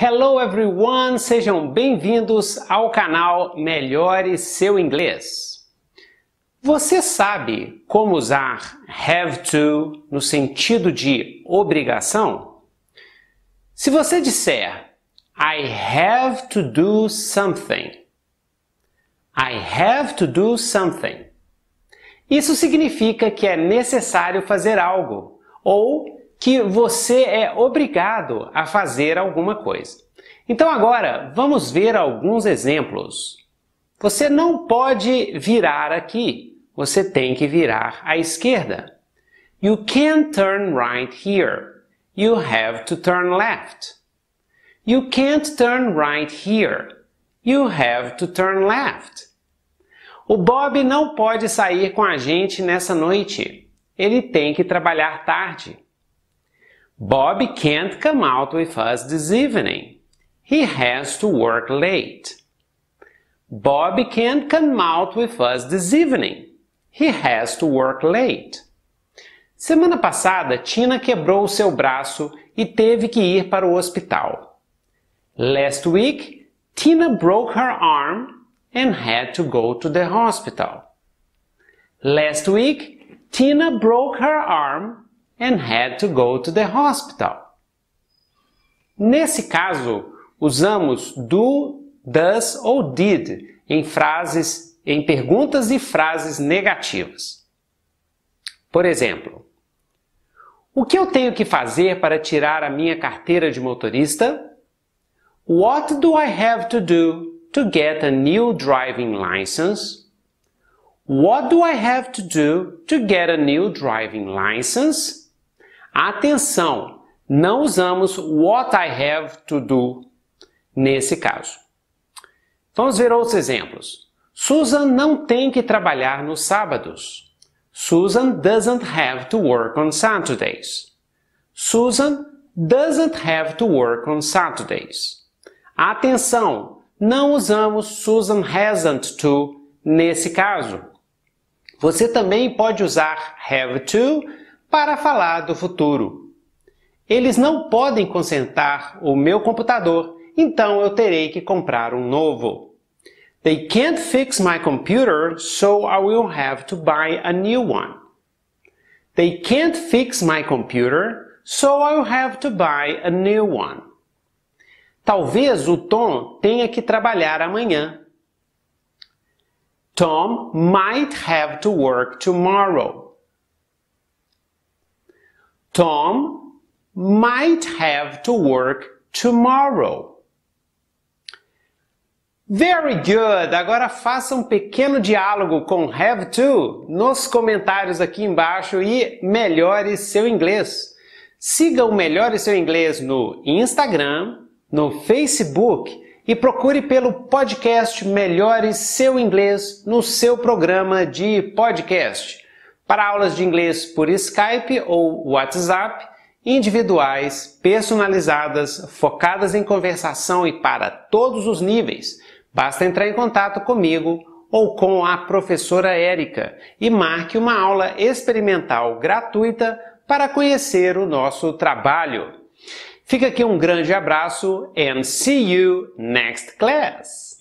Hello everyone, sejam bem-vindos ao canal Melhore Seu Inglês. Você sabe como usar have to no sentido de obrigação? Se você disser I have to do something, I have to do something, isso significa que é necessário fazer algo ou que você é obrigado a fazer alguma coisa. Então agora vamos ver alguns exemplos. Você não pode virar aqui, você tem que virar à esquerda. You can't turn right here. You have to turn left. You can't turn right here. You have to turn left. O Bob não pode sair com a gente nessa noite. Ele tem que trabalhar tarde. Bob can't come out with us this evening. He has to work late. Bob can't come out with us this evening. He has to work late. Semana passada, Tina quebrou o seu braço e teve que ir para o hospital. Last week, Tina broke her arm and had to go to the hospital. Last week, Tina broke her arm and had to go to the hospital. Nesse caso, usamos do, does ou did em frases em perguntas e frases negativas. Por exemplo, o que eu tenho que fazer para tirar a minha carteira de motorista? What do I have to do to get a new driving license? What do I have to do to get a new driving license? Atenção, não usamos what I have to do nesse caso. Vamos ver outros exemplos. Susan não tem que trabalhar nos sábados. Susan doesn't have to work on Saturdays. Susan doesn't have to work on Saturdays. Atenção, não usamos Susan hasn't to nesse caso. Você também pode usar have to para falar do futuro. Eles não podem consertar o meu computador, então eu terei que comprar um novo. They can't fix my computer, so I will have to buy a new one. They can't fix my computer, so I will have to buy a new one. Talvez o Tom tenha que trabalhar amanhã. Tom might have to work tomorrow. Tom might have to work tomorrow. Very good! Agora faça um pequeno diálogo com have to nos comentários aqui embaixo e melhore seu inglês. Siga o Melhore Seu Inglês no Instagram, no Facebook e procure pelo podcast Melhore Seu Inglês no seu programa de podcast para aulas de inglês por Skype ou WhatsApp, individuais, personalizadas, focadas em conversação e para todos os níveis. Basta entrar em contato comigo ou com a professora Érica e marque uma aula experimental gratuita para conhecer o nosso trabalho. Fica aqui um grande abraço and see you next class!